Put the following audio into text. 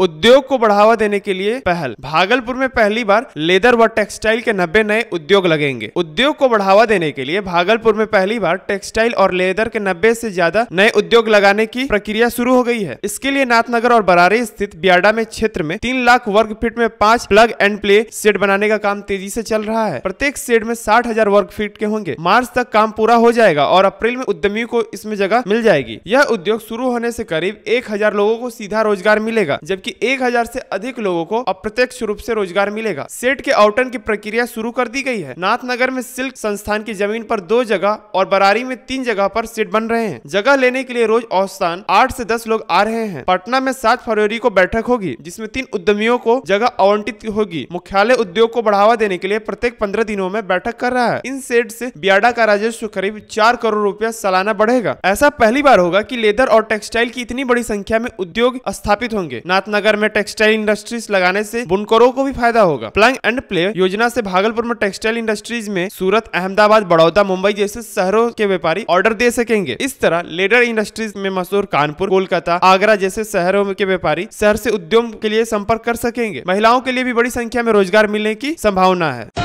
उद्योग को बढ़ावा देने के लिए पहल भागलपुर में पहली बार लेदर व टेक्सटाइल के नब्बे नए उद्योग लगेंगे उद्योग को बढ़ावा देने के लिए भागलपुर में पहली बार टेक्सटाइल और लेदर के नब्बे से ज्यादा नए उद्योग लगाने की प्रक्रिया शुरू हो गई है इसके लिए नाथनगर और बरारी स्थित बियाडा में क्षेत्र में तीन लाख वर्ग फीट में पांच प्लग एंड प्ले सेट बनाने का काम तेजी से चल रहा है प्रत्येक सेट में साठ हजार वर्ग फीट के होंगे मार्च तक काम पूरा हो जाएगा और अप्रैल में उद्यमियों को इसमें जगह मिल जाएगी यह उद्योग शुरू होने से करीब एक हजार लोगों को सीधा रोजगार मिलेगा जबकि जबकि एक हजार से अधिक लोगों को अप्रत्यक्ष रूप से रोजगार मिलेगा सेट के आउटन की प्रक्रिया शुरू कर दी गई है नाथनगर में सिल्क संस्थान की जमीन पर दो जगह और बरारी में तीन जगह पर सेट बन रहे हैं जगह लेने के लिए रोज औसतान आठ से दस लोग आ रहे हैं पटना में सात फरवरी को बैठक होगी जिसमे तीन उद्यमियों को जगह आवंटित होगी मुख्यालय उद्योग को बढ़ावा देने के लिए प्रत्येक पंद्रह दिनों में बैठक कर रहा है इन सेट ऐसी बियाडा का राजस्व करीब चार करोड़ रूपया सालाना बढ़ेगा ऐसा पहली बार होगा की लेदर और टेक्सटाइल की इतनी बड़ी संख्या में उद्योग स्थापित होंगे नाथनगर नगर में टेक्सटाइल इंडस्ट्रीज लगाने से बुनकरों को भी फायदा होगा प्लांग एंड प्ले योजना से भागलपुर में टेक्सटाइल इंडस्ट्रीज में सूरत अहमदाबाद बड़ौदा मुंबई जैसे शहरों के व्यापारी ऑर्डर दे सकेंगे इस तरह लेडर इंडस्ट्रीज में मशहूर कानपुर कोलकाता आगरा जैसे शहरों के व्यापारी शहर से उद्योग के लिए संपर्क कर सकेंगे महिलाओं के लिए भी बड़ी संख्या में रोजगार मिलने की संभावना है